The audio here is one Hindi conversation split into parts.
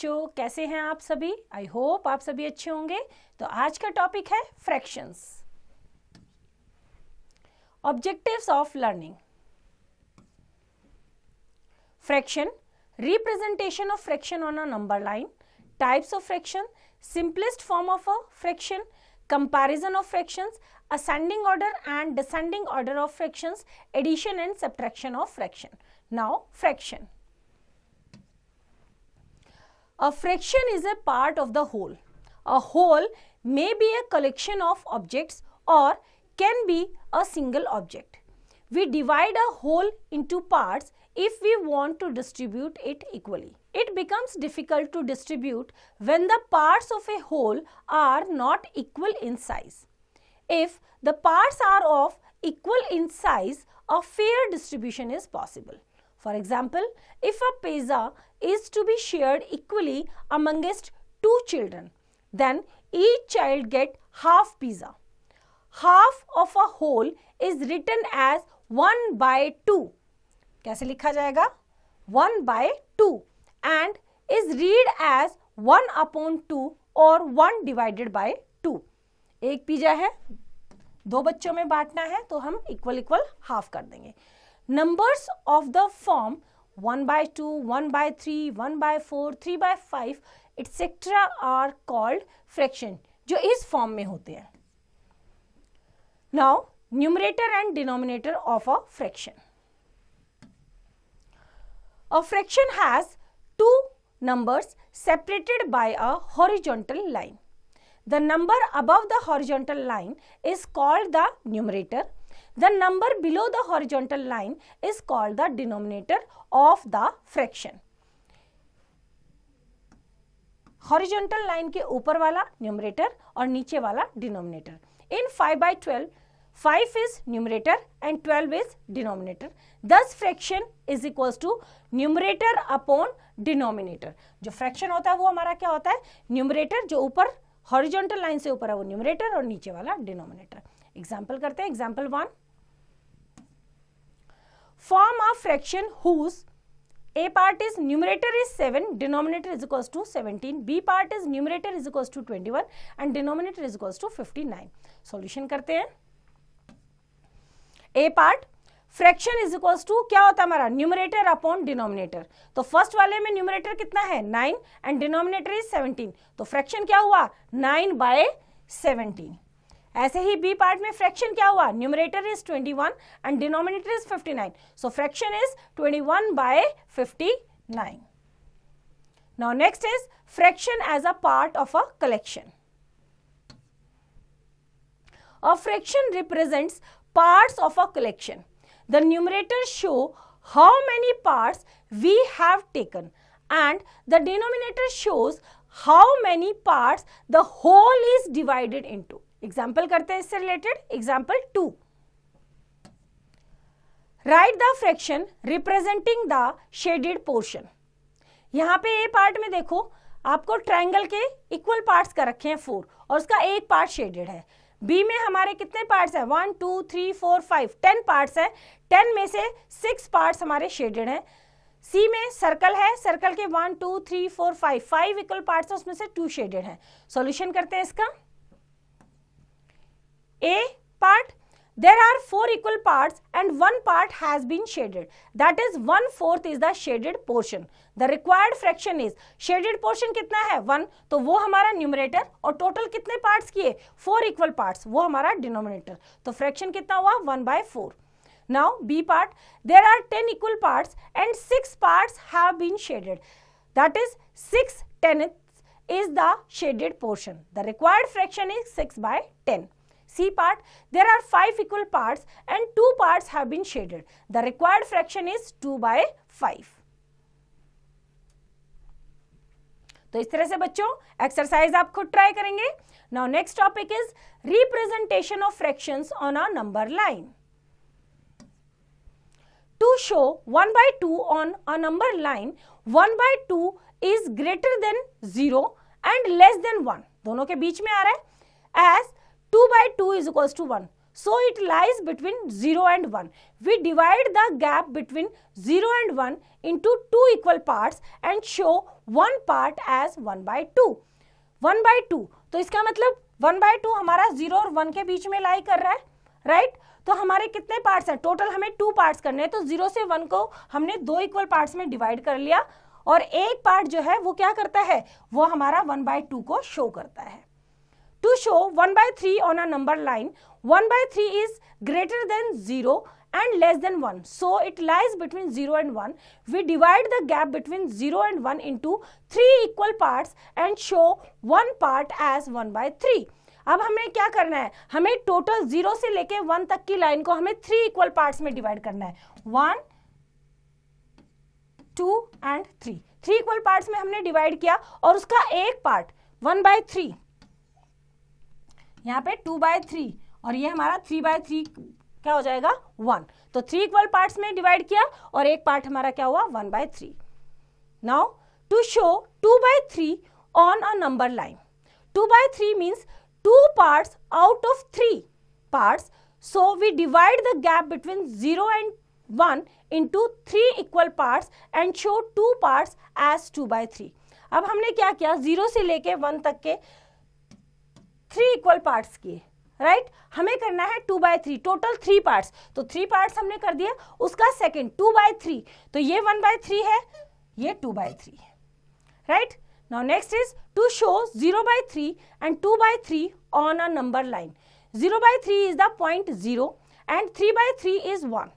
बच्चों कैसे हैं आप सभी आई होप आप सभी अच्छे होंगे तो आज का टॉपिक है fractions objectives of learning fraction representation of fraction on a number line types of fraction simplest form of a fraction comparison of fractions ascending order and descending order of fractions addition and subtraction of fraction now fraction A fraction is a part of the whole. A whole may be a collection of objects or can be a single object. We divide a whole into parts if we want to distribute it equally. It becomes difficult to distribute when the parts of a whole are not equal in size. If the parts are of equal in size, a fair distribution is possible. For example, if a pizza is to be shared equally amongst two children. Then each child get half pizza. Half of a whole is written as 1 by 2. kaise likha jayega 1 by 2 and is read as 1 upon 2 or 1 divided by 2. ek pizza hai दो बच्चों में बांटना है तो हम इक्वल इक्वल हाफ कर देंगे numbers of the form one by two one by three one by four three by five etcetera are called fraction जो इस फॉर्म में होते हैं now numerator and denominator of a fraction a fraction has two numbers separated by a horizontal line the number above the horizontal line is called the numerator the number below the horizontal line is called the denominator of the fraction horizontal line के ऊपर वाला न्यूमरेटर और नीचे वाला denominator in 5 by twelve five is numerator and twelve is denominator thus fraction is equal to numerator upon denominator जो फ्रैक्शन होता है वो हमारा क्या होता है न्यूमरेटर जो ऊपर हॉरिजोंटल लाइन से ऊपर है वो न्यूमरेटर और नीचे वाला डिनोमिनेटर एग्जाम्पल करते हैं example one form a fraction whose a part is numerator is 7 denominator is equals to 17 b part is numerator is equals to 21 and denominator is equals to 59 solution करते हैं a part fraction is equals to क्या होता है हमारा न्यूमरेटर अपॉन डिनोमिनेटर तो फर्स्ट वाले में न्यूमरेटर कितना है nine and denominator is seventeen तो फ्रैक्शन क्या हुआ नाइन बाय सेवनटीन ऐसे ही बी पार्ट में फ्रैक्शन क्या हुआ numerator is 21 and denominator is 59 so fraction is 21 one by fifty now next is fraction as a part of a collection a fraction represents parts of a collection the numerator show how many parts we have taken and the denominator shows how many parts the whole is divided into example करते हैं इससे related example to write the fraction representing the shaded portion यहाँ पे ए पार्ट में देखो आपको ट्रायंगल के इक्वल पार्ट्स कर रखे हैं फोर और उसका एक पार्ट शेडेड है बी में हमारे कितने पार्ट्स हैं one two three four five ten parts हैं टेन में से सिक्स पार्ट्स हमारे शेडेड हैं सी में सर्कल है सर्कल के one two three four five five equal parts हैं उसमें से टू शेडेड हैं सॉल्यूशन करते हैं इसका a part there are four equal parts and one part has been shaded that is one fourth is the shaded portion the required fraction is shaded portion कितना है वन तो वो हमारा न्यूमरेटर और टोटल कितने पार्ट्स किए four equal parts वो हमारा denominator तो fraction कितना हुआ one by four now b part there are ten equal parts and six parts have been shaded that is six ten is the shaded portion. The required fraction is 6 by 10. see part there are five equal parts and two parts have been shaded the required fraction is 2 by 5 तो इस तरह से बच्चों एक्सरसाइज आप खुद ट्राई करेंगे now next topic is representation of fractions on a number line to show one by two on a number line one by two is greater than zero and less than one दोनों के बीच में आ रहा है as two by two is is two one so it lies between zero and one we divide the gap between zero and one in two two equal part and show one part as one by two one by two तो इसका मतलब वन by टू हमारा जीरो और वन के बीच में लाई कर रहा है राइट right? तो हमारे कितने पार्ट्स हैं टोटल हमें टू पार्ट्स करने हैं तो जीरो से वन को हमने दो इक्वल पार्ट्स में डिवाइड कर लिया और एक पार्ट जो है वो क्या करता है वो हमारा वन बाय टू को शो करता है to show 1 by 3 on a number line 1 by 3 is greater than 0 and less than 1 so it lies between 0 and 1 we divide the gap between 0 and 1 into 3 equal parts and show one part as 1 by 3 अब हमें क्या करना है हमें टोटल जीरो से लेके वन तक की लाइन को हमें थ्री इक्वल पार्ट्स में डिवाइड करना है one two and three three equal parts में हमने डिवाइड किया और उसका एक पार्ट वन बाय थ्री यहाँ पे टू बाय थ्री और ये हमारा थ्री बाय थ्री क्या हो जाएगा वन तो थ्री इक्वल पार्ट्स में डिवाइड किया और एक पार्ट हमारा क्या हुआ one by three now to show two by three on a number line two by three means two parts out of three parts we divide the gap between zero and one in into three equal parts and show two parts as two by three अब हमने क्या किया जीरो से लेके वन तक के थ्री इक्वल पार्ट्स किए राइट right? हमें करना है two by three total three parts तो थ्री पार्ट्स हमने कर दिया उसका सेकंड टू बाय थ्री तो ये वन बाय थ्री है ये टू बाय थ्री है right now next is to show zero by three and two by three on a number line zero by three is the point zero and three by three is one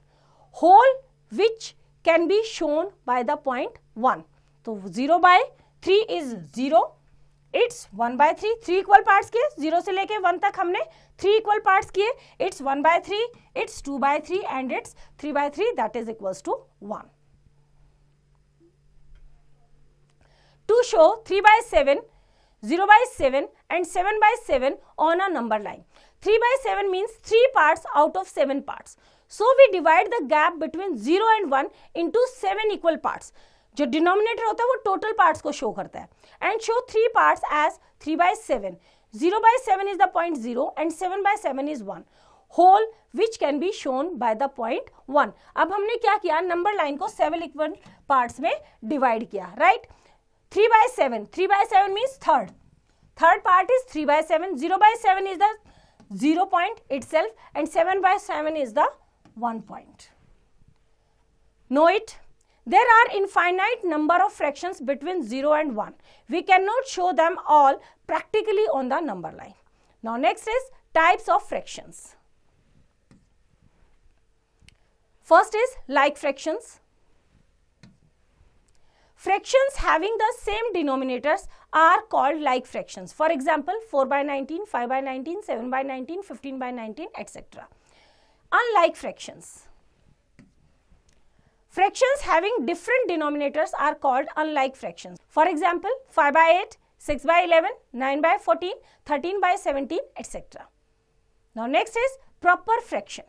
whole which can be shown by the point one तो zero by three is zero it's one by three three equal parts किए जीरो से लेके वन तक हमने थ्री इक्वल पार्ट्स किए it's one by three it's two by three and it's three by three that is equals to one to show three by seven zero by seven and seven by seven on a number line three by seven means three parts out of seven parts so we divide the gap between zero and one into seven equal parts जो डिनोमिनेटर होता है वो टोटल पार्ट्स को शो करता है and show three parts as three by seven zero by seven is the point zero and seven by seven is one whole which can be shown by the point one अब हमने क्या किया नंबर लाइन को सेवन इक्वल पार्ट्स में डिवाइड किया right three by seven three by seven means third third part is three by seven zero by seven is the zero point itself and seven by seven is the one point no it There are infinite number of fractions between 0 and 1. We cannot show them all practically on the number line. Now next is types of fractions. First is like fractions. Fractions having the same denominators are called like fractions. For example, 4 by 19, 5 by 19, 7 by 19, 15 by 19, etc. Unlike fractions. Fractions having different denominators are called unlike fractions. For example, 5 by 8, 6 by 11, 9 by 14, 13 by 17, etc. Now, next is proper fraction.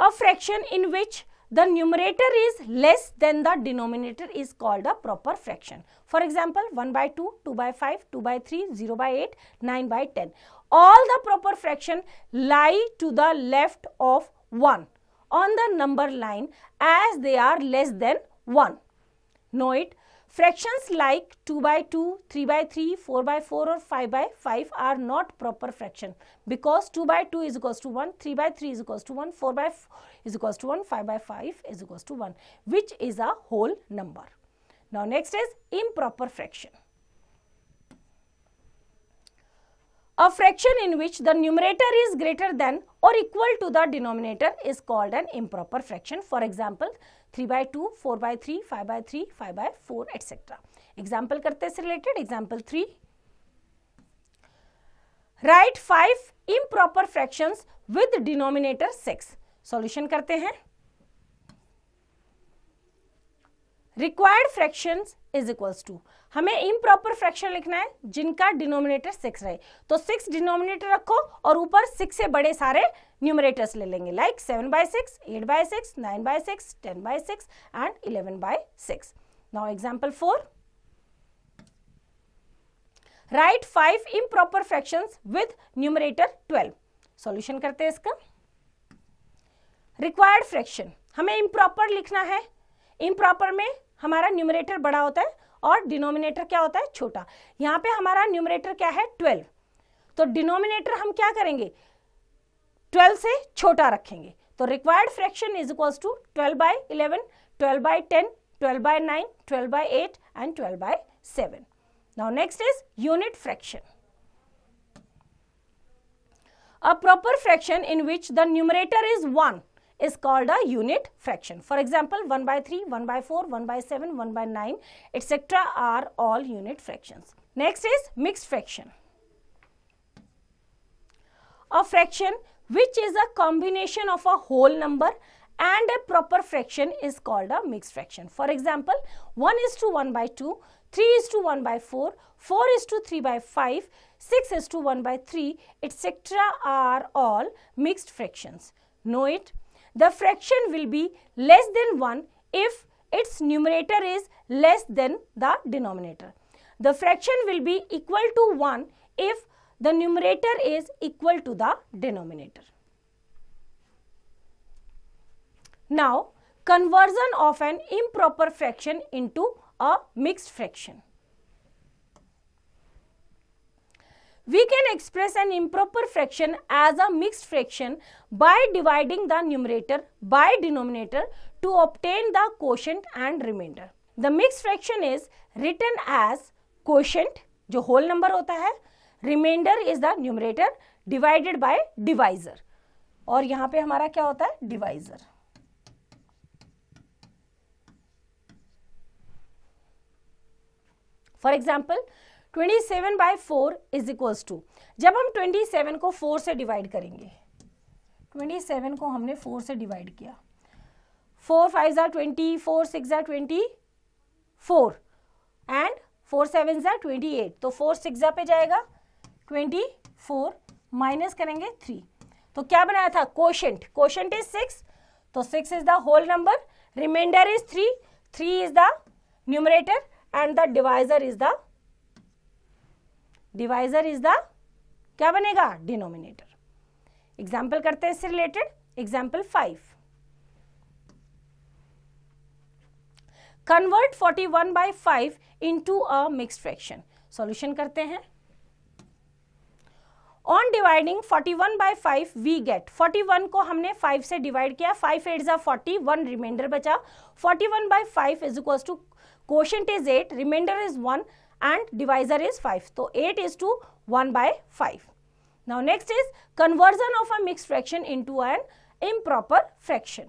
A fraction in which the numerator is less than the denominator is called a proper fraction. For example, 1 by 2, 2 by 5, 2 by 3, 0 by 8, 9 by 10. All the proper fraction lie to the left of 1 on the number line as they are less than 1. Know it. Fractions like 2 by 2, 3 by 3, 4 by 4 or 5 by 5 are not proper fraction because 2 by 2 is equals to 1, 3 by 3 is equals to 1, 4 by 4 is equals to 1, 5 by 5 is equals to 1 which is a whole number. Now next is improper fraction. A fraction in which the numerator is greater than or equal to the denominator is called an improper fraction. For example, 3 by 2, 4 by 3, 5 by 3, 5 by 4, etc. Example karte se related, example 3. Write 5 improper fractions with denominator 6. Solution karte hain. Required fractions is equals to हमें प्रॉपर फ्रैक्शन लिखना है जिनका डिनोमिनेटर सिक्स रहे तो सिक्स डिनोमिनेटर रखो और ऊपर सिक्स से बड़े सारे न्यूमरेटर्स ले लेंगे like seven by six eight by six nine by six ten by six and eleven by six now example four write five improper fraction with numerator twelve solution करते हैं इसका रिक्वायर्ड फ्रैक्शन हमें इम्प्रॉपर लिखना है इम्प्रॉपर में हमारा न्यूमरेटर बड़ा होता है और डिनोमिनेटर क्या होता है छोटा यहाँ पे हमारा न्यूमरेटर क्या है ट्वेल्व तो डिनोमिनेटर हम क्या करेंगे ट्वेल्व से छोटा रखेंगे तो required fraction is equals to twelve by eleven twelve by ten twelve by nine twelve by eight and twelve by seven now next is unit fraction a proper fraction in which the numerator is one is called a unit fraction. For example, 1 by 3, 1 by 4, 1 by 7, 1 by 9, etc. are all unit fractions. Next is mixed fraction. A fraction which is a combination of a whole number and a proper fraction is called a mixed fraction. For example, 1 is to 1 by 2, 3 is to 1 by 4, 4 is to 3 by 5, 6 is to 1 by 3, etc. are all mixed fractions. Know it the fraction will be less than 1 if its numerator is less than the denominator. The fraction will be equal to 1 if the numerator is equal to the denominator. Now, conversion of an improper fraction into a mixed fraction. We can express an improper fraction as a mixed fraction by dividing the numerator by denominator to obtain the quotient and remainder. The mixed fraction is written as quotient जो होल नंबर होता है remainder is the numerator divided by divisor और यहाँ पे हमारा क्या होता है divisor for example twenty seven by four is equals to जब हम ट्वेंटी सेवन को फोर से डिवाइड करेंगे ट्वेंटी सेवन को हमने फोर से डिवाइड किया फोर फाइव ज़ार ट्वेंटी फोर सिक्स ज़ार twenty four and four seven जार ट्वेंटी एट तो फोर सिक्स ज़ा पे जाएगा ट्वेंटी फोर माइनस करेंगे थ्री तो क्या बनाया था कोशेंट कोशेंट इज सिक्स तो six is the whole number remainder is three three is the numerator and the divisor is the divisor is the क्या बनेगा डिनोमिनेटर एग्जाम्पल करते हैं इससे related example five convert 41 one by five into a mix fraction solution करते हैं on dividing 41 one by five we get 41 को हमने 5 से डिवाइड किया 5 एट ज़ा फोर्टी वन रिमाइंडर बचा 41 one by five is equal to question is eight remainder is one and divisor is 5. So, 8 is to 1 by 5. Now, next is conversion of a mixed fraction into an improper fraction.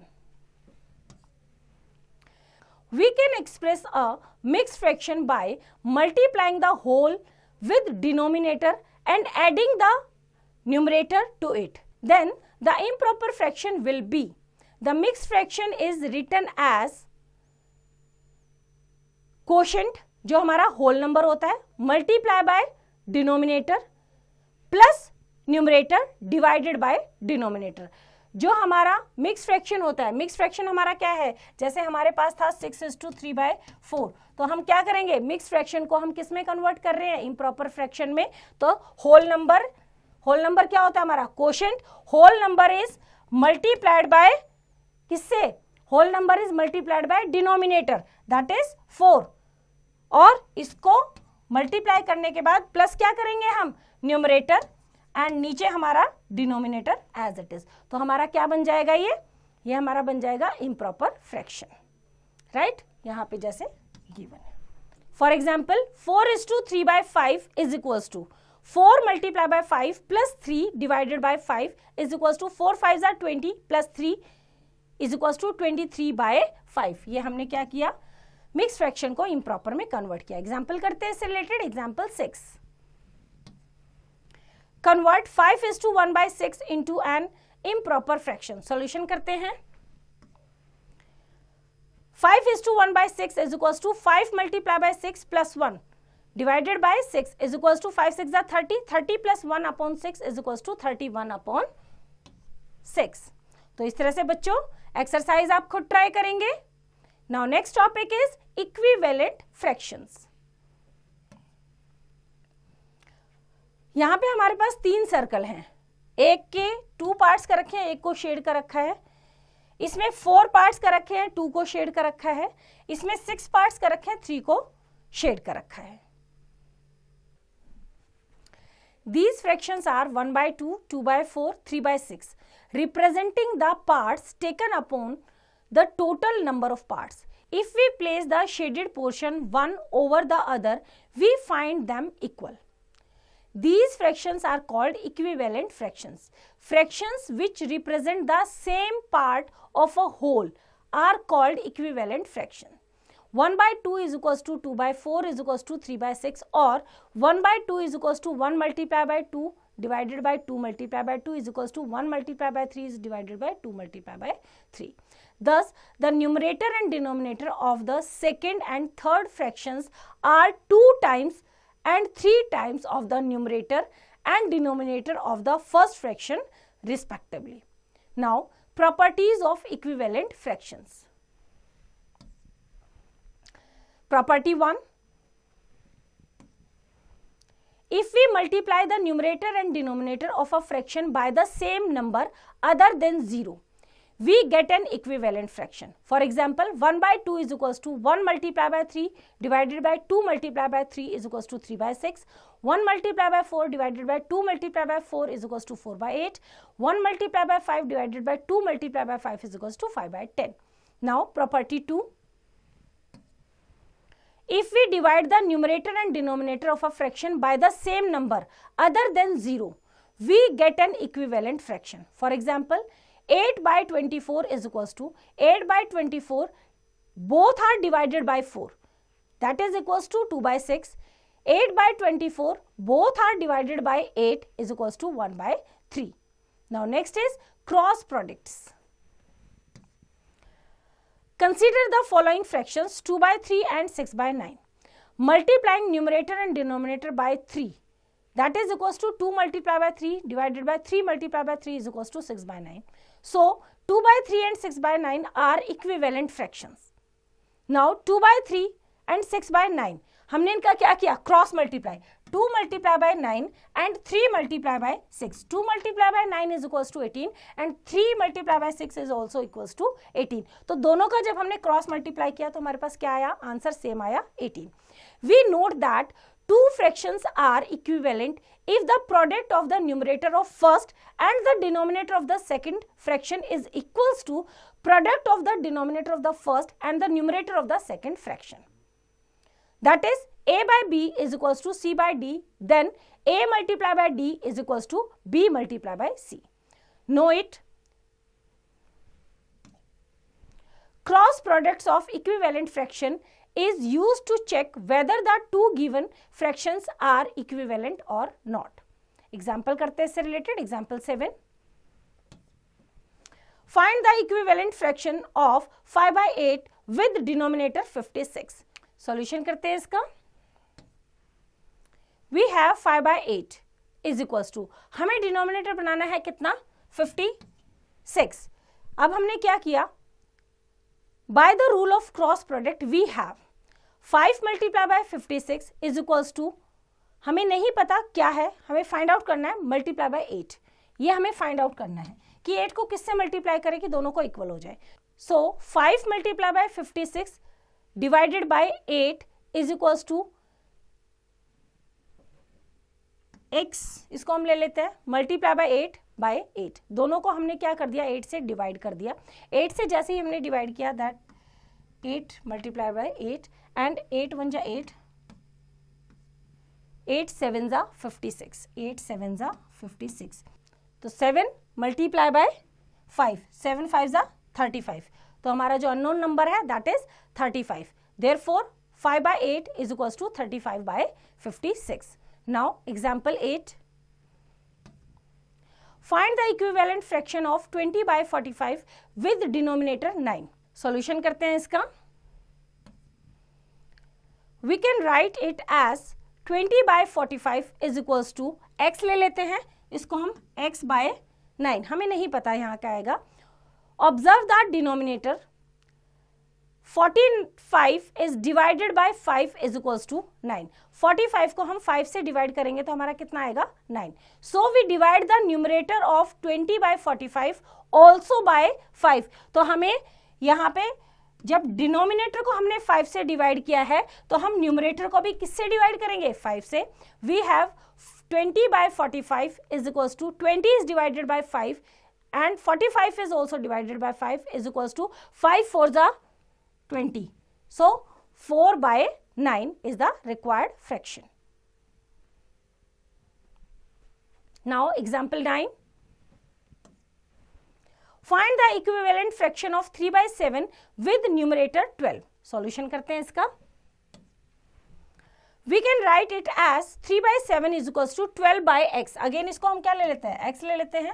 We can express a mixed fraction by multiplying the whole with denominator and adding the numerator to it. Then the improper fraction will be. The mixed fraction is written as quotient जो हमारा होल नंबर होता है multiply by denominator plus numerator divided by denominator जो हमारा मिक्स फ्रैक्शन होता है मिक्स फ्रैक्शन हमारा क्या है जैसे हमारे पास था six is to three by four तो हम क्या करेंगे मिक्स फ्रैक्शन को हम किस में कन्वर्ट कर रहे हैं इम्प्रॉपर फ्रैक्शन में तो होल नंबर होल नंबर क्या होता है हमारा question whole number is multiplied by किससे whole number is multiplied by denominator that is four और इसको मल्टीप्लाई करने के बाद प्लस क्या करेंगे हम न्यूमरेटर एंड नीचे हमारा डिनोमिनेटर एज इट इज तो हमारा क्या बन जाएगा ये ये हमारा बन जाएगा इम्प्रॉपर फ्रैक्शन राइट यहाँ पे जैसे गिवन है for example four is to three by five is equal to four multiply by five plus three divided by five is equal to four five are twenty plus three is equal to twenty three by five ये हमने क्या किया मिक्स फ्रैक्शन को इम्प्रॉपर में कन्वर्ट किया एग्जाम्पल करते हैं इससे related example six convert five is to one by six into an improper fraction solution करते हैं five is to one by six is equal to five multiply by six plus one divided by six is equal to five six या thirty thirty plus one upon six is equal to thirty one upon six तो इस तरह से बच्चों एक्सरसाइज आप खुद ट्राई करेंगे Now next topic is equivalent fractions. यहां पे हमारे पास तीन सर्कल हैं एक के टू पार्ट्स कर रखे हैं एक को शेड कर रखा है इसमें फोर पार्ट्स कर रखे हैं टू को शेड कर रखा है इसमें सिक्स पार्ट्स कर रखे हैं थ्री को शेड कर रखा है these fractions are one by two two by four three by six representing the parts taken upon the total number of parts. If we place the shaded portion one over the other, we find them equal. These fractions are called equivalent fractions. Fractions which represent the same part of a whole are called equivalent fraction. 1 by 2 is equals to 2 by 4 is equals to 3 by 6 or 1 by 2 is equals to 1 multiplied by 2 divided by 2 multiplied by 2 is equals to 1 multiplied by 3 is divided by 2 multiplied by 3. Thus, the numerator and denominator of the second and third fractions are 2 times and 3 times of the numerator and denominator of the first fraction respectively. Now, properties of equivalent fractions. Property 1. If we multiply the numerator and denominator of a fraction by the same number other than 0, we get an equivalent fraction. For example, 1 by 2 is equals to 1 multiplied by 3 divided by 2 multiplied by 3 is equals to 3 by 6. 1 multiplied by 4 divided by 2 multiplied by 4 is equals to 4 by 8. 1 multiplied by 5 divided by 2 multiplied by 5 is equals to 5 by 10. Now, property 2. If we divide the numerator and denominator of a fraction by the same number other than 0, we get an equivalent fraction. For example, 8 by 24 is equals to 8 by 24 both are divided by 4 that is equals to 2 by 6 8 by 24 both are divided by 8 is equals to 1 by 3 now next is cross products consider the following fractions 2 by 3 and 6 by 9 multiplying numerator and denominator by 3 that is equals to 2 multiplied by 3 divided by 3 multiplied by 3 is equals to 6 by 9 So 2 by 3 and 6 by 9 are equivalent fractions. Now 2 by 3 and 6 by 9, हमने इनका क्या किया cross multiply 2 multiply by 9 and 3 multiply by 6. 2 multiply by 9 is equals to 18 and 3 multiply by 6 is also equals to 18. तो दोनों का जब हमने क्रॉस मल्टीप्लाई किया तो हमारे पास क्या आया आंसर सेम आया 18. We note that two fractions are equivalent if the product of the numerator of first and the denominator of the second fraction is equals to product of the denominator of the first and the numerator of the second fraction. That is a by b is equals to c by d then a multiplied by d is equals to b multiplied by c. Know it. Cross products of equivalent fraction is used to check whether the two given fractions are equivalent or not. Example karte hain इससे related example 7 Find the equivalent fraction of 5 by 8 with denominator 56 Solution karte hain iska We have 5 by 8 is equals to hame denominator banana hai kitna 56. अब हमने क्या किया By the rule of cross product, we have 5 multiply by 56 is equals to हमें नहीं पता क्या है हमें फाइंड आउट करना है मल्टीप्लाई बाय एट ये हमें फाइंड आउट करना है कि एट को किससे मल्टीप्लाई करें कि दोनों को इक्वल हो जाए so five multiply by fifty six divided by eight is equals to x इसको हम ले लेते हैं multiply by eight by eight दोनों को हमने क्या कर दिया एट से डिवाइड कर दिया एट से जैसे ही हमने डिवाइड किया that eight multiply by eight and eight one जा एट एट सेवन ज़ा फिफ्टी सिक्स एट सेवन ज़ा फिफ्टी सिक्स तो seven multiply by five seven five ज़ा थर्टी फाइव तो हमारा जो अननोन नंबर है that is thirty five there four five by eight is equals to thirty five by fifty six now example eight find the equivalent fraction of 20 by 45 with denominator 9 solution करते हैं इसका we can write it as 20 by 45 is equals to x ले लेते हैं इसको हम एक्स बाय नाइन हमें नहीं पता यहाँ क्या आएगा observe that denominator forty five is divided by five is equals to nine forty five को हम फाइव से डिवाइड करेंगे तो हमारा कितना आएगा nine so we divide the numerator of twenty by forty five also by five तो हमें यहाँ पे जब डिनोमिनेटर को हमने फाइव से डिवाइड किया है तो हम न्यूमरेटर को भी किससे डिवाइड करेंगे फाइव से we have twenty by forty five is equals to twenty is divided by five and forty five is also divided by five is equals to five four are 20. So 4 by 9 is the required fraction. Now example 9. Find the equivalent fraction of 3 by 7 with numerator 12. Solution करते हैं इसका. We can write it as three by seven is equals to twelve by x again इसको हम क्या ले लेते हैं एक्स ले लेते हैं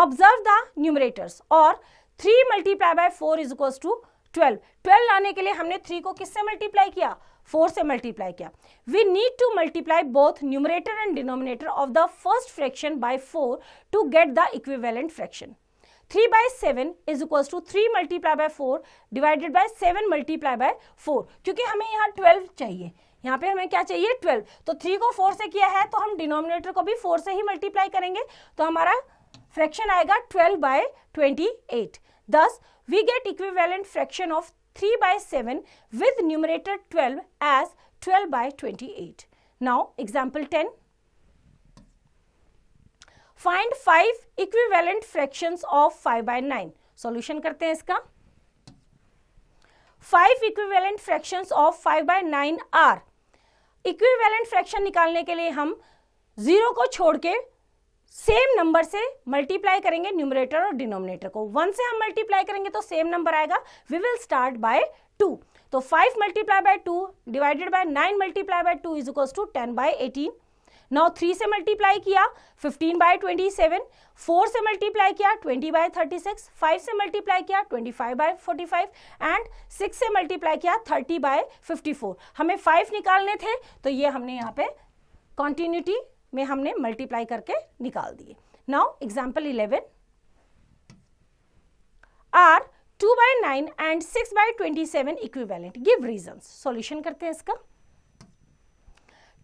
ऑब्जर्व द न्यूमरेटर्स और three multiply by four is equals to twelve twelve लाने के लिए हमने थ्री को किससे मल्टीप्लाई किया फोर से मल्टीप्लाई किया we need to multiply both numerator and denominator of the first fraction by four to get the equivalent fraction three by seven is equal to three multiply by four divided by seven multiply by four क्योंकि हमें यहाँ ट्वेल्व चाहिए यहाँ पे हमें क्या चाहिए ट्वेल्व तो थ्री को फोर से किया है तो हम डिनोमिनेटर को भी फोर से ही मल्टीप्लाई करेंगे तो हमारा फ्रैक्शन आएगा ट्वेल्व बाय ट्वेंटी एट दस we get equivalent fraction of 3 by 7 with numerator 12 as 12 by 28. Now, example 10. Find five equivalent fractions of 5 by 9. Solution करते हैं इसका. five equivalent fractions of 5 by 9 are. Equivalent fraction निकालने के लिए हम zero को छोड़ के सेम नंबर से मल्टीप्लाई करेंगे न्यूमरेटर और डिनोमिनेटर को वन से हम मल्टीप्लाई करेंगे तो सेम नंबर आएगा we will start by two तो five multiply by two divided by nine multiply by two is equals to ten by eighteen नौ थ्री से मल्टीप्लाई किया fifteen by twenty seven four से मल्टीप्लाई किया twenty by thirty six five से मल्टीप्लाई किया twenty five by forty five and six से मल्टीप्लाई किया थर्टी बाय फिफ्टी फोर हमें फाइव निकालने थे तो ये हमने यहाँ पे कॉन्टीन्यूटी में हमने मल्टीप्लाई करके निकाल दिए now example eleven are two by nine and six by twenty seven equivalent give reason solution करते हैं इसका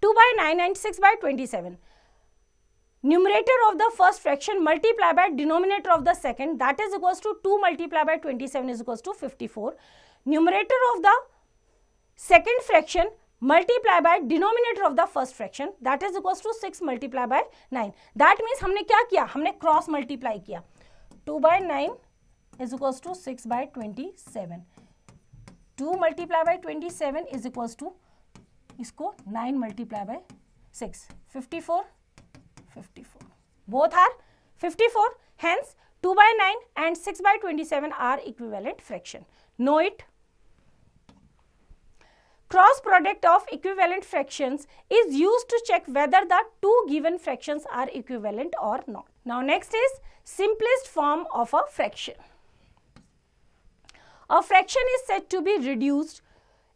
two by nine and six by twenty seven numerator of the first fraction multiply by denominator of the second that is equals to two multiply by twenty seven is equals to fifty four numerator of the second fraction multiply by denominator of the first fraction that is equal to six multiply by nine that means हमने क्या किया हमने क्रॉस मल्टीप्लाई किया two by nine is equal to six by twenty seven two multiply by twenty seven is equal to इसको nine multiply by six fifty four fifty four both are fifty four hence two by nine and six by twenty seven are equivalent fraction no it Cross product of equivalent fractions is used to check whether the two given fractions are equivalent or not. Now next is simplest form of a fraction. A fraction is said to be reduced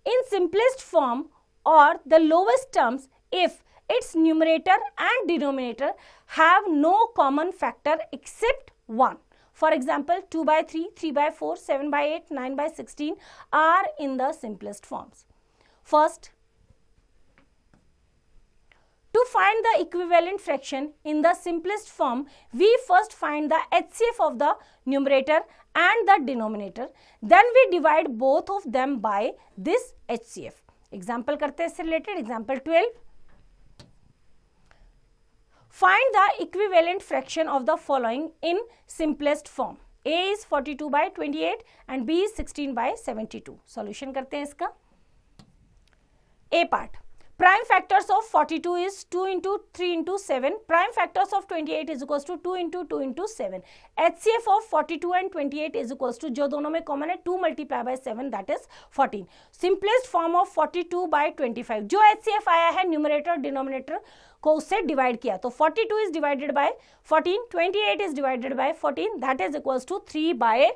in simplest form or the lowest terms if its numerator and denominator have no common factor except 1. For example, 2 by 3, 3 by 4, 7 by 8, 9 by 16 are in the simplest forms. First, to find the equivalent fraction in the simplest form, we first find the HCF of the numerator and the denominator. Then we divide both of them by this HCF. Example करते हैं related, example 12. Find the equivalent fraction of the following in simplest form. A is 42 by 28 and B is 16 by 72. Solution करते हैं इसका. A part prime factors of 42 is two into three into seven prime factors of 28 is equal to into two into seven H C F of forty two and twenty eight is two जो दोनों में कॉमन है two multiply by seven that is fourteen simplest form of forty two by twenty five जो एच सी एफ आया है न्यूमरेटर डिनोमिनेटर को उससे डिवाइड किया तो forty two is divided fourteen twenty eight is divided by fourteen that is equal to three by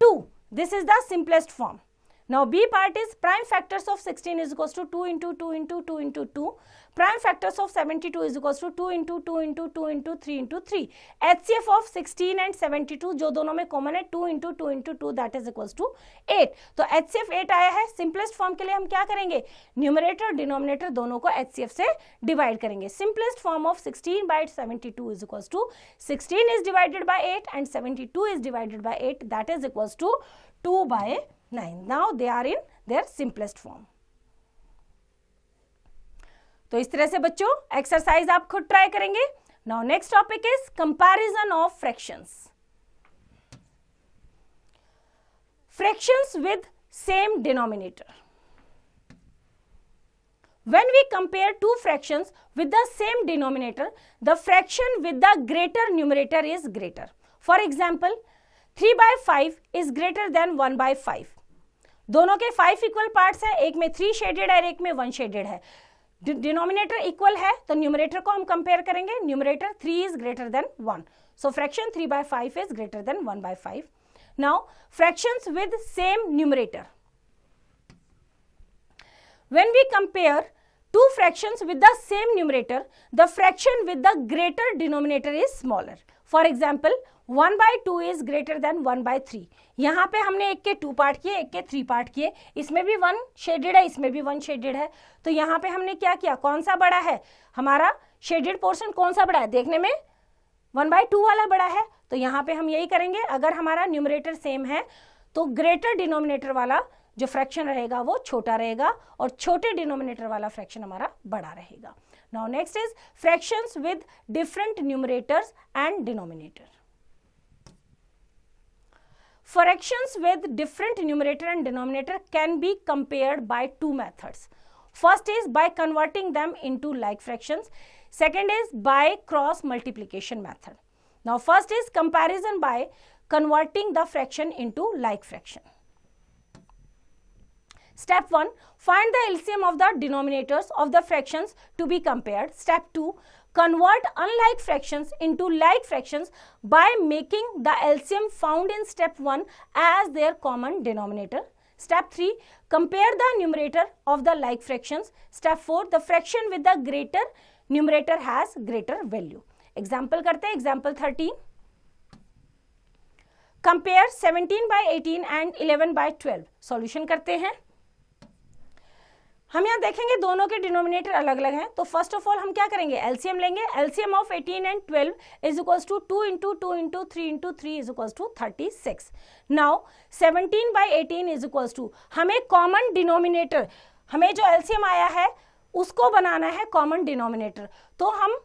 two this is the simplest form Now B part is prime factors of 16 is equals to 2 into 2 into 2 into 2. Prime factors of 72 is equals to 2 into 2 into 2 into 3 into 3. HCF of 16 and 72 जो दोनों में कॉमन है 2 into 2 into 2 that is equals to 8. तो HCF 8 आया है सिंपलेस्ट फॉर्म के लिए हम क्या करेंगे न्यूमरेटर डिनोमिनेटर दोनों को HCF से डिवाइड करेंगे simplest form of 16 by 72 is equals to 16 is divided by 8 and 72 is divided by 8 that is equals to 2 by nine now they are in their simplest form तो इस तरह से बच्चों एक्सरसाइज आप खुद ट्राई करेंगे now next topic is comparison of fractions fractions with same denominator When we compare two fractions with the same denominator, the fraction with the greater numerator is greater. For example, three by five is greater than one by five दोनों के फाइव इक्वल पार्ट्स हैं एक में थ्री शेडेड है एक में वन शेडेड है डिनोमिनेटर इक्वल है तो न्यूमरेटर को हम कंपेयर करेंगे numerator three is greater than one so fraction three by five is greater than one by five now fraction with same numerator when we compare two fraction with the same numerator the fraction with the greater denominator is smaller for example one by two is greater than one by three यहाँ पे हमने एक के टू पार्ट किए एक के थ्री पार्ट किए इसमें भी वन शेडेड है इसमें भी वन शेडेड है तो यहाँ पे हमने क्या किया कौन सा बड़ा है हमारा शेडेड पोर्शन कौन सा बड़ा है देखने में वन बाई टू वाला बड़ा है तो यहाँ पे हम यही करेंगे अगर हमारा न्यूमरेटर सेम है तो ग्रेटर डिनोमिनेटर वाला जो फ्रैक्शन रहेगा वो छोटा रहेगा और छोटे डिनोमिनेटर वाला फ्रैक्शन हमारा बड़ा रहेगा now next is fractions with different numerators and denominator Fractions with different numerator and denominator can be compared by two methods. First is by converting them into like fractions. Second is by cross multiplication method. Now first is comparison by converting the fraction into like fraction. Step 1. Find the LCM of the denominators of the fractions to be compared. Step 2 convert unlike fractions into like fractions by making the LCM found in step 1 as their common denominator. Step 3, compare the numerator of the like fractions. Step 4, the fraction with the greater numerator has greater value. Example करते example 13. Compare 17 by 18 and 11 by 12. Solution करते हैं हम यहाँ देखेंगे दोनों के डिनोमिनेटर अलग अलग हैं तो फर्स्ट ऑफ ऑल हम क्या करेंगे एलसीएम लेंगे LCM of 18 and 12 is equals to two into two into three into three is equals to thirty six now seventeen by eighteen is equals to हमें कॉमन डिनोमिनेटर हमें जो एलसीएम आया है उसको बनाना है कॉमन डिनोमिनेटर तो हम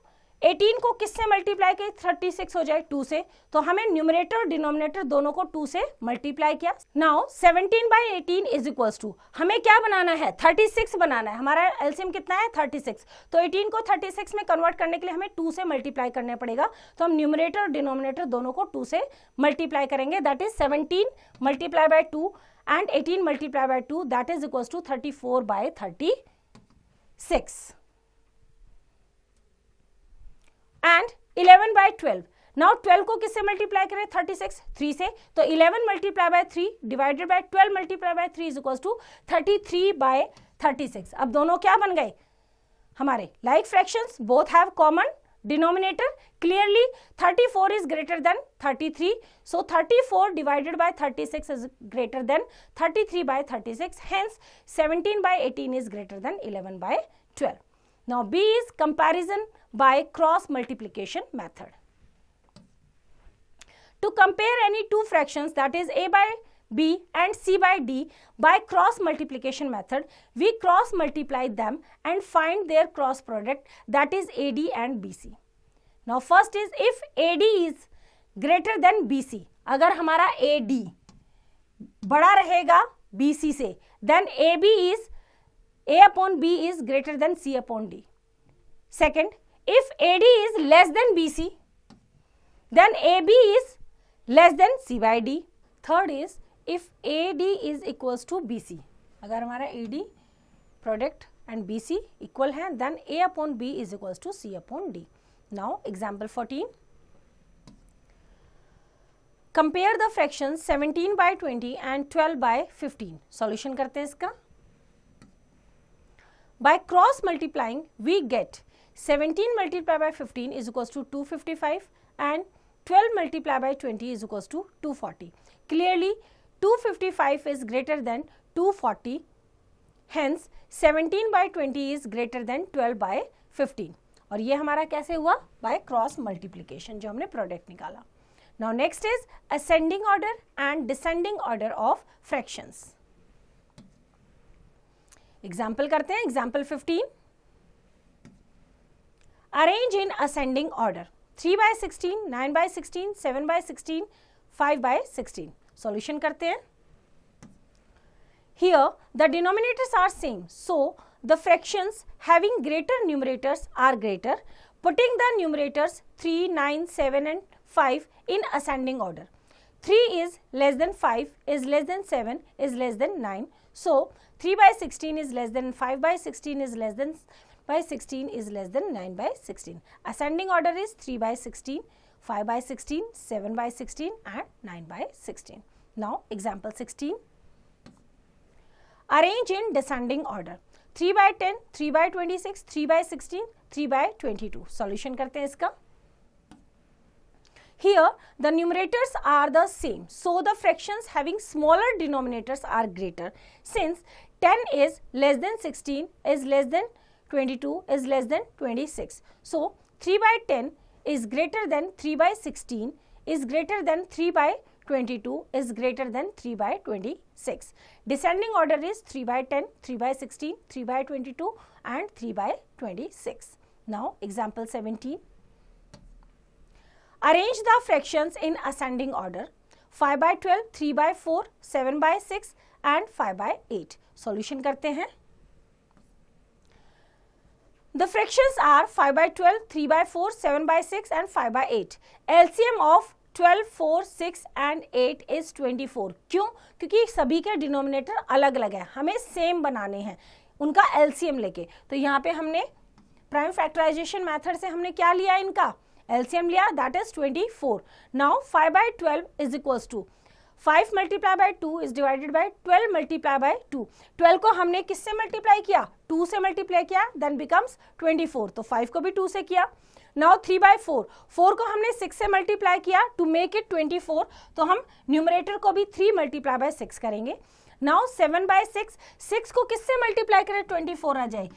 18 को किससे मल्टीप्लाई किया 36 हो जाए 2 से तो हमें न्यूमरेटर और डिनोमिनेटर दोनों को 2 से मल्टीप्लाई किया now 17 by eighteen is equal to हमें क्या बनाना है 36 बनाना है हमारा एल्सियम कितना है 36 तो 18 को 36 में कन्वर्ट करने के लिए हमें 2 से मल्टीप्लाई करने पड़ेगा तो हम न्यूमरेटर और डिनोमिनेटर दोनों को टू से मल्टीप्लाई करेंगे that is seventeen multiply by two and eighteen multiply by two that is equal to thirty four by thirty six and eleven by twelve now twelve को किससे मल्टीप्लाई करें थर्टी सिक्स थ्री से तो eleven multiply by three divided by twelve multiply by three is to thirty three by thirty six अब दोनों क्या बन गए हमारे like fractions both have common denominator clearly 34 is greater than 33 so 34 divided by 36 is greater than 33 by 36 hence 17 by 18 is greater than 11 by 12 now B is comparison by cross multiplication method. To compare any two fractions that is a by b and c by d by cross multiplication method, we cross multiply them and find their cross product that is ad and bc. Now first is if ad is greater than bc, agar hamara ad bada रहेगा bc se then ab is a upon b is greater than c upon d. Second, if AD is less than BC, then AB is less than C by D. Third is if AD is equals to BC. अगर हमारा AD product and BC equal है then A upon B is equals to C upon D. Now example 14. Compare the fractions 17 by 20 and 12 by 15. Solution करते हैं इसका. By cross multiplying we get 17 multiplied by 15 is equals to 255 and 12 multiplied by 20 is equals to 240. Clearly, 255 is greater than 240. Hence, 17 by 20 is greater than 12 by 15. और ये हमारा कैसे हुआ By cross multiplication जो हमने product निकाला Now next is ascending order and descending order of fractions. Example करते हैं Example 15 arrange in ascending order 3 by 16 9 by 16 7 by 16 5 by 16 solution karte hain here the denominators are same so the fractions having greater numerators are greater putting the numerators 3 9 7 and 5 in ascending order 3 is less than 5 is less than 7 is less than 9 so 3 by 16 is less than 5 by 16 is less than by 16 is less than 9 by 16. Ascending order is 3 by 16, 5 by 16, 7 by 16 and 9 by 16. Now example 16. Arrange in descending order. 3 by 10, 3 by 26, 3 by 16, 3 by 22. Solution करते हैं इसका. Here the numerators are the same. So the fractions having smaller denominators are greater. Since 10 is less than 16 is less than 22 is less than 26. So, 3 by 10 is greater than 3 by 16 is greater than 3 by 22 is greater than 3 by 26. Descending order is 3 by 10, 3 by 16, 3 by 22 and 3 by 26. Now, example 17. Arrange the fractions in ascending order 5 by 12, 3 by 4, 7 by 6 and 5 by 8. Solution करते हैं The fractions are 5 by 12, 3 by 4, 7 by 6 and 5 by 8. LCM of 12, 4, 6 and 8 is 24 क्यों क्योंकि सभी के denominator अलग अलग है हमें same बनाने हैं उनका LCM लेके तो यहाँ पे हमने prime factorization method से हमने क्या लिया इनका LCM लिया That is 24 Now 5 by 12 is equals to five multiply by two is divided by twelve multiply by two twelve को हमने किससे मल्टीप्लाई किया टू से मल्टीप्लाई किया देन बिकम्स ट्वेंटी फोर तो फाइव को भी टू से किया now three by four four को हमने सिक्स से मल्टीप्लाई किया to make it twenty four तो हम न्यूमरेटर को भी थ्री मल्टीप्लाई बाय सिक्स करेंगे now seven by six six को किससे मल्टीप्लाई करें ट्वेंटी फोर आ जाए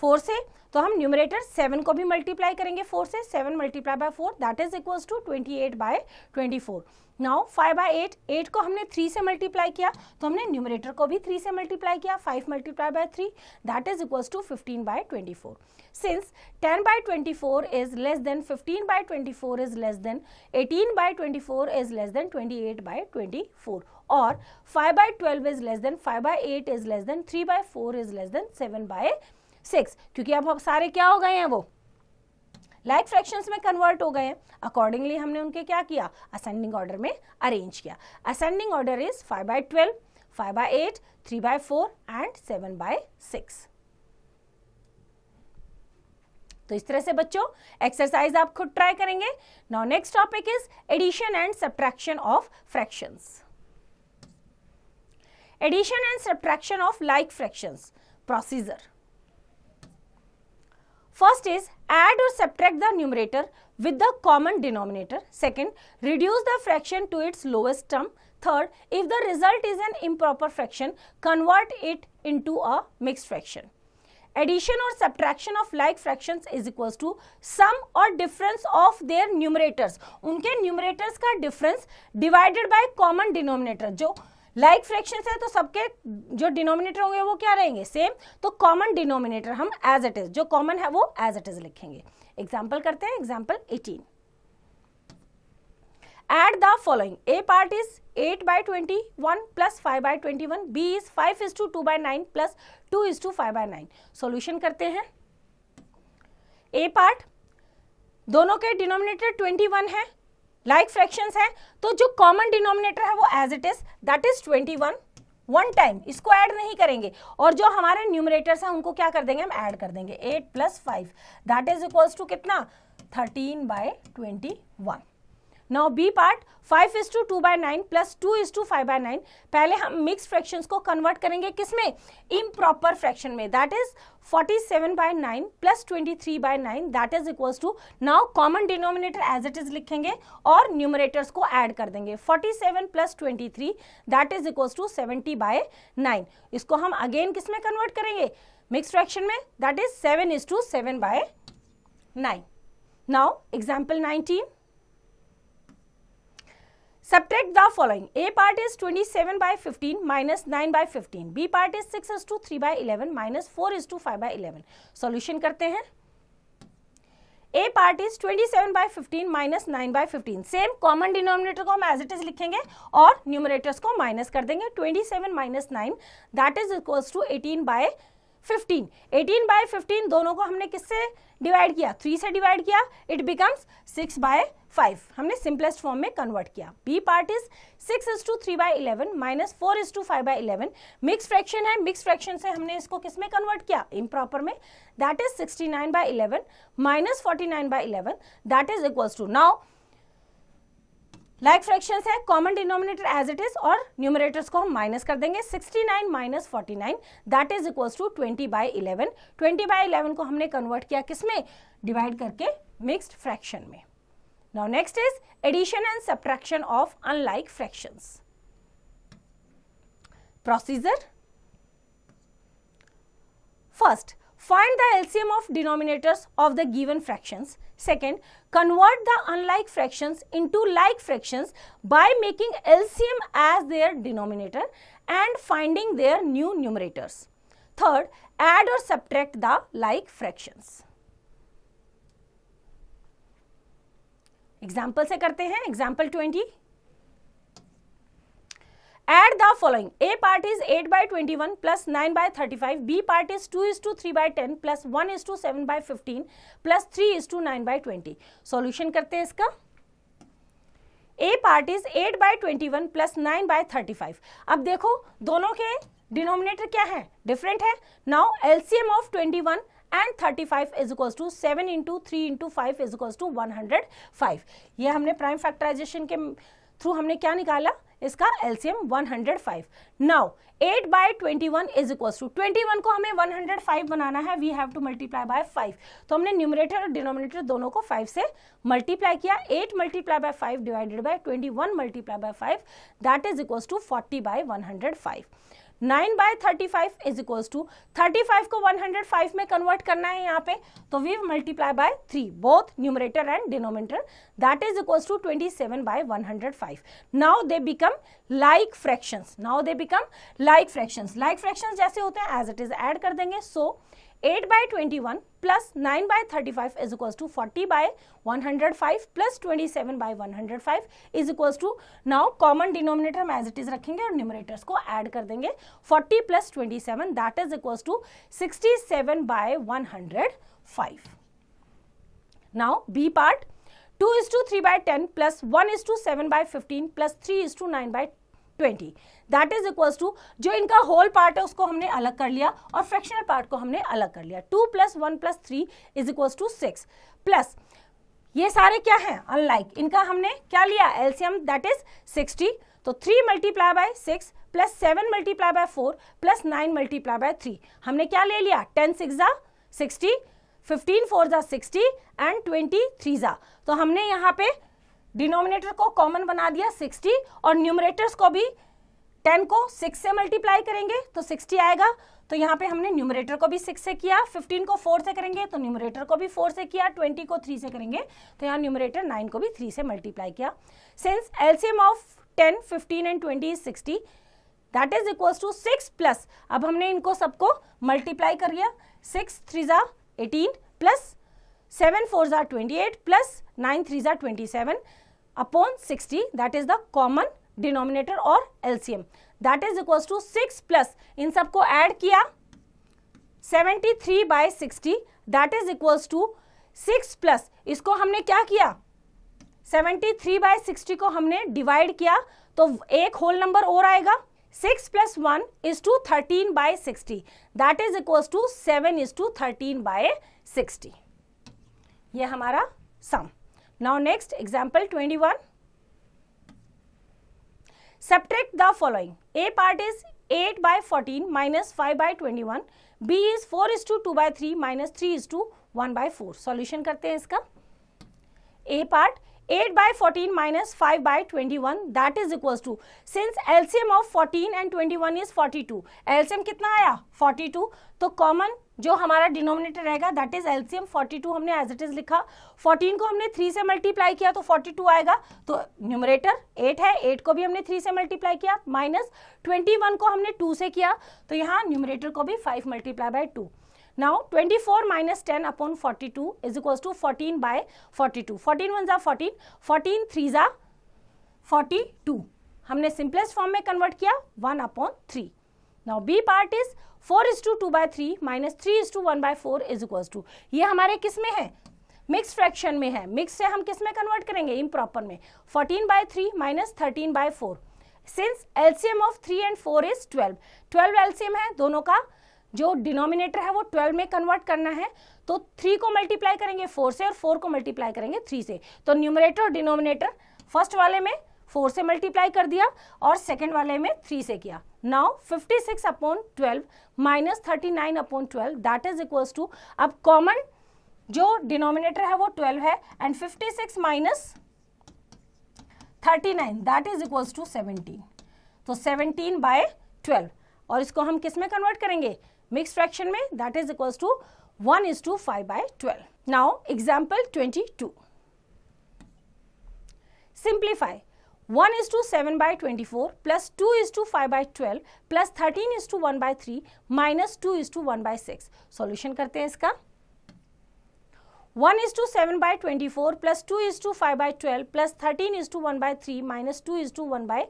फोर से तो हम न्यूमरेटर सेवन को भी मल्टीप्लाई करेंगे फोर से seven multiply by four that is equal to twenty eight by twenty four now five by eight eight को हमने थ्री से मल्टीप्लाई किया तो हमने न्यूमरेटर को भी थ्री से मल्टीप्लाई किया five multiply by three that is equal to fifteen by twenty four since ten by twenty four is less than fifteen by twenty four is less than eighteen by twenty four is less than twenty eight by twenty four और five by twelve is less than five by eight is less than three by four is less than seven by six क्योंकि अब हम सारे क्या हो गए हैं वो लाइक like फ्रैक्शंस में कन्वर्ट हो गए अकॉर्डिंगली हमने उनके क्या किया असेंडिंग ऑर्डर में अरेंज किया ascending order is five by twelve five by eight three by four and seven by six तो इस तरह से बच्चों एक्सरसाइज आप खुद ट्राई करेंगे now next topic is addition and subtraction of fractions addition and subtraction of like fractions procedure First is add or subtract the numerator with the common denominator. Second, reduce the fraction to its lowest term. Third, if the result is an improper fraction, convert it into a mixed fraction. Addition or subtraction of like fractions is equals to sum or difference of their numerators. उनके numerators का difference divided by common denominator. जो लाइक like फ्रैक्शन है तो सबके जो डिनोमिनेटर होंगे वो क्या रहेंगे सेम तो कॉमन डिनोमिनेटर हम एज इट इज जो कॉमन है वो एज इट इज लिखेंगे एग्जाम्पल करते हैं example eighteen following A part is eight by twenty one plus five by twenty one B is five is to two by nine plus two is to five by nine solution करते हैं ए पार्ट दोनों के डिनोमिनेटर ट्वेंटी वन है लाइक फ्रैक्शन है तो जो कॉमन डिनोमिनेटर है वो as it is that is twenty one one time इसको ऐड नहीं करेंगे और जो हमारे न्यूमरेटर्स हैं उनको क्या कर देंगे हम ऐड कर देंगे eight plus five that is equals to कितना thirteen by twenty one now B part five is to two by nine plus two is to five by nine पहले हम मिक्स फ्रैक्शन को कन्वर्ट करेंगे किसमें प्रॉपर फ्रैक्शन में that is forty seven by nine plus twenty three by nine that is equal to now common denominator as it is लिखेंगे और न्यूमरेटर्स को एड कर देंगे forty seven plus twenty three that is equal to seventy by nine इसको हम अगेन किसमें कन्वर्ट करेंगे मिक्स फ्रैक्शन में that is seven is to seven by nine now example nineteen Subtract the following. A part is 27 by 15 minus 9 by 15. B part is 6 is to 3 by 11 minus 4 is to 5 by 11. Solution करते हैं A part is 27 by 15 minus 9 by 15 Same common denominator को हम as it is लिखेंगे और numerators को minus कर देंगे 27 minus 9 that is equals to 18 by 15 18 by 15 दोनों को हमने किससे divide किया 3 से divide किया It becomes 6 by by five हमने सिंपलेस्ट फॉर्म में कन्वर्ट किया B part is six is to three by eleven minus four is to five by eleven mix fraction है मिक्स फ्रैक्शन से हमने इसको किस में कन्वर्ट किया प्रॉपर में that is sixty nine by eleven minus forty nine by eleven that is equals to now like fraction है common denominator as it is और न्यूमरेटर्स को हम माइनस कर देंगे sixty nine minus forty nine that is equals to twenty by eleven twenty by eleven को हमने कन्वर्ट किया किसमें डिवाइड करके मिक्सड फ्रैक्शन में Now next is addition and subtraction of unlike fractions. Procedure. First, find the LCM of denominators of the given fractions. Second, convert the unlike fractions into like fractions by making LCM as their denominator and finding their new numerators. Third, add or subtract the like fractions. Example से करते हैं example twenty add the following A part is eight by twenty one plus nine by thirty five B part is two is to three by ten plus one is to seven by fifteen plus three is to nine by twenty solution करते हैं इसका A part is eight by twenty one plus nine by thirty five अब देखो दोनों के डिनोमिनेटर क्या है डिफरेंट है now LCM of twenty one and thirty five is equal to seven into three into five is equal to one hundred five ये हमने प्राइम फैक्टराइजेशन के थ्रू हमने क्या निकाला इसका LCM 105 now 8 by 21 is equal to 21 को हमें 105 बनाना है we have to multiply by 5 तो हमने न्यूमरेटर और डिनोमिनेटर दोनों को 5 से मल्टीप्लाई किया 8 multiply by 5 divided by 21 multiply by 5 that is equal to 40 by 105 nine by thirty five is equal to thirty five को वन हंड्रेड फाइव में कन्वर्ट करना है यहाँ पे तो we multiply by three both numerator and denominator that is equal to twenty seven by one hundred five now they become like fractions now they become like fractions like fractions जैसे होते हैं एज इट इज एड कर देंगे सो so, 8 by 21 plus 9 by 35 is equals to 40 by 105 plus 27 by 105 is equals to now common denominator हम as it is रखेंगे और numerators को add कर देंगे 40 plus 27 that is equals to 67 by 105. Now B part 2 is to 3 by 10 plus 1 is to 7 by 15 plus 3 is to 9 by 20. That is equals to जो इनका होल पार्ट है उसको हमने अलग कर लिया और फ्रैक्शनल पार्ट को हमने अलग कर लिया two plus one plus three is equal to six plus ये सारे क्या हैं अनलाइक इनका हमने क्या लिया एल्सियम दैट इज सिक्सटी तो three multiply by six plus seven multiply by four plus nine multiply by three हमने क्या ले लिया टेन सिक्स जा सिक्सटी फिफ्टीन फोर जा सिक्सटी एंड ट्वेंटी थ्री जा तो हमने यहाँ पे डिनोमिनेटर को कॉमन बना दिया सिक्सटी और न्यूमरेटर्स को भी टेन को सिक्स से मल्टीप्लाई करेंगे तो सिक्सटी आएगा तो यहाँ पे हमने न्यूमरेटर को भी सिक्स से किया फिफ्टीन को फोर से करेंगे तो न्यूमरेटर को भी फोर से किया ट्वेंटी को थ्री से करेंगे तो यहाँ न्यूमरेटर नाइन को भी थ्री से मल्टीप्लाई किया since LCM of ten fifteen and twenty is sixty that is equals to six plus अब हमने इनको सबको मल्टीप्लाई कर लिया सिक्स थ्री ज़ा एटीन प्लस सेवन फोर ज़ा twenty eight plus nine three ज़ा twenty seven upon sixty that is the common denominator और LCM that is equal to six plus इन सबको ऐड किया seventy three by sixty that is equal to six plus इसको हमने क्या किया सेवेंटी थ्री बाय सिक्सटी को हमने डिवाइड किया तो एक होल नंबर और आएगा six plus one is to thirteen by sixty that is equal to seven is to thirteen by sixty ये हमारा sum now next example twenty one Subtract the following. A part is 8 by 14 minus 5 by 21. B is 4 is to 2 by 3 minus 3 is to 1 by 4. Solution करते हैं इसका A part minus five by twenty one that is equal to since to of fourteen and twenty one is forty two LCM कितना आया टू तो कॉमन जो हमारा डिनोमिनेटर रहेगा दैट इज एलसीएम टू हमने एज इट इज लिखा फोर्टीन को हमने थ्री से मल्टीप्लाई किया तो टू आएगा तो न्यूमरेटर एट है एट को भी हमने थ्री से मल्टीप्लाई किया माइनस ट्वेंटी वन को हमने टू से किया तो यहाँ न्यूमरेटर को भी five multiply by two Now 24 minus 10 upon 42 is equals to 14 by 42. 14 ones are 14, 14 threes are 42. हमने सिंपलेस्ट फॉर्म में कन्वर्ट किया 1 upon 3. Now B part is 4 is to two by three minus three is to one by four is equals to ये हमारे किस में है मिक्स फ्रैक्शन में है मिक्स से हम किस में कन्वर्ट करेंगे इम प्रॉपर में 14 by three minus thirteen by four since LCM of three and four is 12 12 LCM है दोनों का जो डिनोमिनेटर है वो ट्वेल्व में कन्वर्ट करना है तो थ्री को मल्टीप्लाई करेंगे फोर से और फोर को मल्टीप्लाई करेंगे थ्री से तो न्यूमरेटर और डिनोमिनेटर फर्स्ट वाले में फोर से मल्टीप्लाई कर दिया और सेकेंड वाले में थ्री से किया now fifty six upon twelve minus thirty nine upon twelve that is equals to अब कॉमन जो डिनोमिनेटर है वो ट्वेल्व है and fifty six minus thirty nine that is equals to seventeen तो सेवनटीन बाय ट्वेल्व और इसको हम किस में कन्वर्ट करेंगे मिक्स फ्रैक्शन में that is equal to one is to five by twelve now example twenty two simplify one is to seven by twenty four plus two is to five by twelve plus thirteen is to one by three minus two is to one by six solution करते हैं इसका one is to seven by twenty four plus two is to five by twelve plus thirteen is to one by three minus two is to one by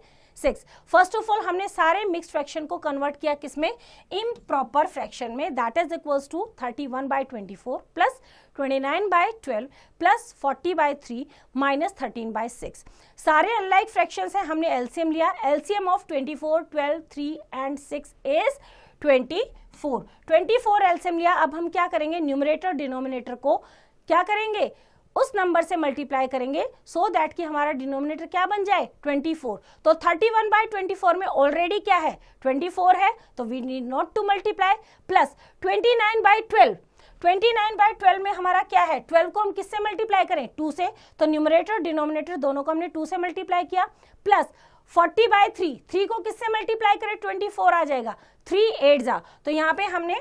six first of all हमने सारे मिक्स फ्रैक्शन को कन्वर्ट किया किसमें इम प्रॉपर फ्रैक्शन में that is equals to thirty one by twenty four plus twenty nine by twelve plus forty by three minus thirteen by six सारे अनलाइक फ्रैक्शन है हमने एलसीएम लिया LCM of twenty four twelve three and six is twenty four twenty four LCM लिया अब हम क्या करेंगे न्यूमरेटर डिनोमिनेटर को क्या करेंगे उस नंबर से मल्टीप्लाई करेंगे सो so दैट कि हमारा डिनोमिनेटर क्या बन जाए 24 तो 31 वन बाई ट्वेंटी में ऑलरेडी क्या है 24 है तो we need not to multiply plus 29 nine by twelve twenty nine by twelve में हमारा क्या है ट्वेल्व को हम किससे मल्टीप्लाई करें टू से तो न्यूमरेटर डिनोमिनेटर दोनों को हमने टू से मल्टीप्लाई किया plus forty by three three को किससे मल्टीप्लाई करें ट्वेंटी फोर आ जाएगा थ्री एट जा तो यहाँ पे हमने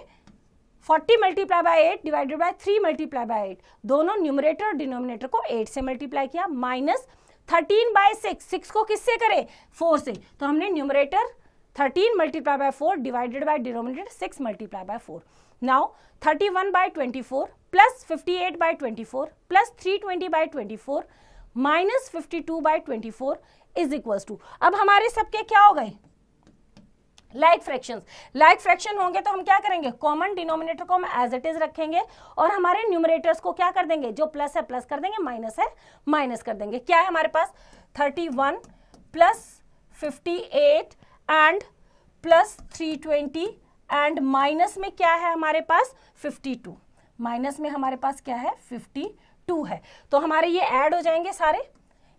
40 multiply by 8 divided by 3 multiply by 8 दोनों न्यूमरेटर और डिनोमिनेटर को 8 से मल्टीप्लाई किया माइनस 13 बाय 6 सिक्स को किससे करें 4 से तो हमने numerator 13 multiply by 4 divided by denominator 6 multiply by 4 now 31 by four plus fifty 58 by four plus three 320 by four minus fifty 52 by four is equals to अब हमारे सबके क्या हो गए लाइक फ्रैक्शन लाइक फ्रैक्शन होंगे तो हम क्या करेंगे कॉमन डिनोमिनेटर को हम एज इट इज रखेंगे और हमारे न्यूमरेटर्स को क्या कर देंगे जो प्लस है प्लस कर देंगे माइनस है माइनस कर देंगे क्या है हमारे पास thirty one plus fifty eight and plus three twenty and minus में क्या है हमारे पास फिफ्टी टू माइनस में हमारे पास क्या है फिफ्टी टू है तो हमारे ये एड हो जाएंगे सारे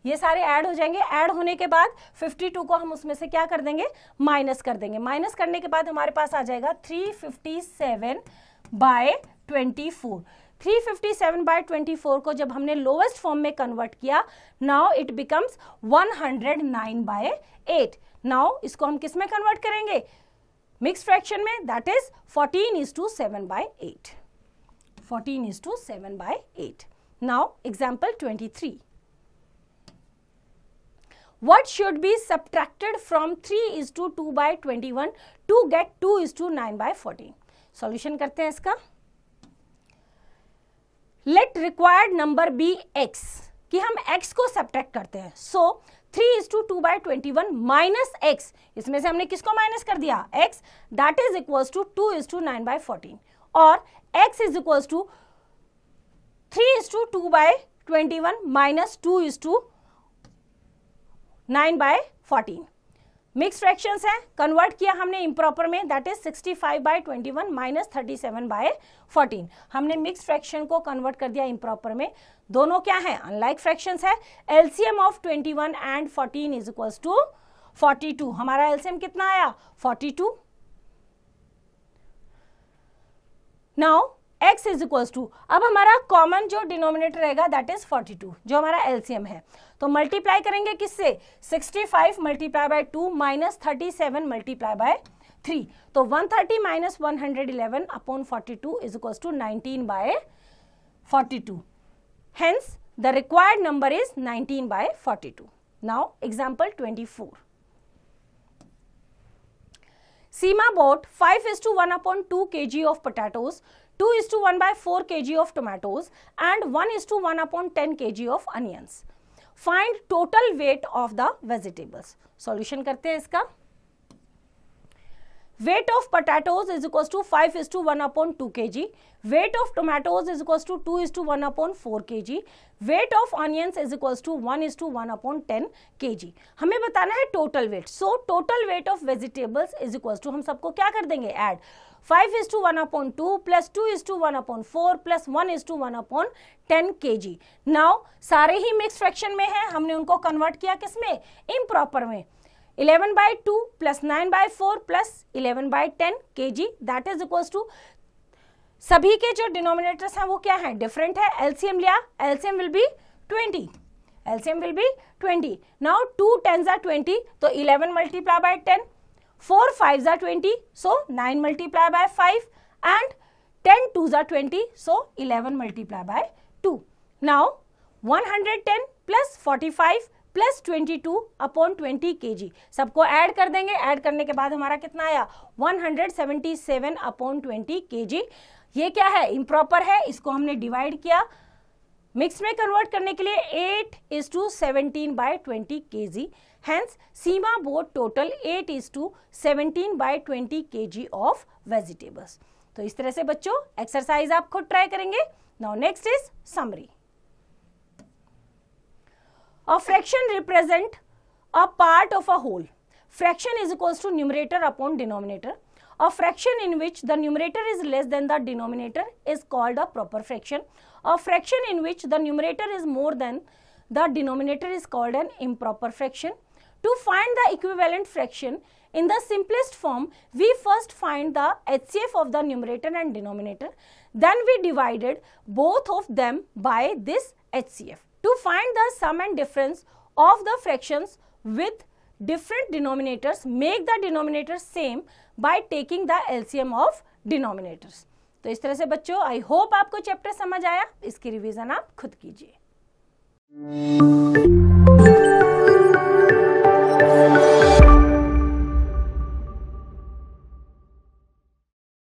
ये सारे ऐड हो जाएंगे ऐड होने के बाद 52 को हम उसमें से क्या कर देंगे माइनस कर देंगे माइनस करने के बाद हमारे पास आ जाएगा 357 fifty seven by twenty four seven by four को जब हमने लोवेस्ट फॉर्म में कन्वर्ट किया now it becomes one hundred nine by eight now इसको हम किस में कन्वर्ट करेंगे मिक्स फ्रैक्शन में that is fourteen is to seven by eight fourteen is to seven by eight now example twenty three what should be subtracted from 3 is to 2 by 21 to get 2 is to 9 by 14 solution करते हैं इसका let required number be x कि हम एक्स को सब्ट्रैक्ट करते हैं so three is to two by twenty one minus x इसमें से हमने किसको माइनस कर दिया x that is equal to two is to nine by fourteen और x is equal to three is to two by twenty one minus two is to nine by fourteen mix fraction है कन्वर्ट किया हमने इम्प्रॉपर में that is 65 five by twenty one minus thirty seven by fourteen हमने मिक्स फ्रैक्शन को कन्वर्ट कर दिया इम्प्रॉपर में दोनों क्या है अनलाइक फ्रैक्शन है LCM of 21 and 14 is equal to 42 हमारा एलसीएम कितना आया 42 now x is equal to अब हमारा कॉमन जो डिनोमिनेटर रहेगा दैट इज 42 जो हमारा एलसीएम है तो मल्टीप्लाई करेंगे किससे 65 five multiply by two minus thirty seven multiply by three तो 130 thirty minus one hundred eleven upon forty two is equal to nineteen by forty two hence the required number is 19 by 42 now example 24 Seema bought 5 is to 1 upon 2 G of potatoes two is to one by four K G of tomatoes and one is to one upon ten K G of onions find total weight of the vegetables solution करते हैं इसका weight of potatoes is equal to five is to one upon two K G weight of tomatoes is equal to two is to one upon four K G weight of onions is equal to one is to one upon ten K G हमें बताना है total weight so total weight of vegetables is equal to हम सबको क्या कर देंगे add five is to one upon two plus two is to one upon four plus one is to one upon ten K G now सारे ही मिक्स फ्रैक्शन में है हमने उनको कन्वर्ट किया किसमें इम्प्रॉपर में eleven by two plus nine by four plus eleven by ten K G that is equals to सभी के जो डिनोमिनेटर्स हैं वो क्या हैं डिफरेंट है एल्सियम लिया LCM will be twenty LCM will be twenty now two tens are twenty तो eleven multiply by ten four five are 20 so 9 multiplied by 5 and 10 2s are 20 so 11 multiplied by 2 now 110 plus 45 plus 22 upon 20 kg सबको ऐड कर देंगे ऐड करने के बाद हमारा कितना आया सेवन अपॉन के जी ये क्या है इम्प्रॉपर है इसको हमने डिवाइड किया मिक्स में कन्वर्ट करने के लिए eight is to by by K G hence सीमा बोर्ड total eight is to seventeen by twenty K of vegetables तो इस तरह से बच्चों एक्सरसाइज आप खुद ट्राई करेंगे now next is summary a fraction represent a part of a whole fraction is equals to numerator upon denominator a fraction in which the numerator is less than the denominator is called a proper fraction a fraction in which the numerator is more than the denominator is called an improper fraction To find the equivalent fraction, in the simplest form, we first find the HCF of the numerator and denominator. Then we divided both of them by this HCF. To find the sum and difference of the fractions with different denominators, make the denominator same by taking the LCM of denominators. तो इस तरह से बच्चों आई होप आपको चैप्टर समझ आया इसकी रिवीजन आप खुद कीजिए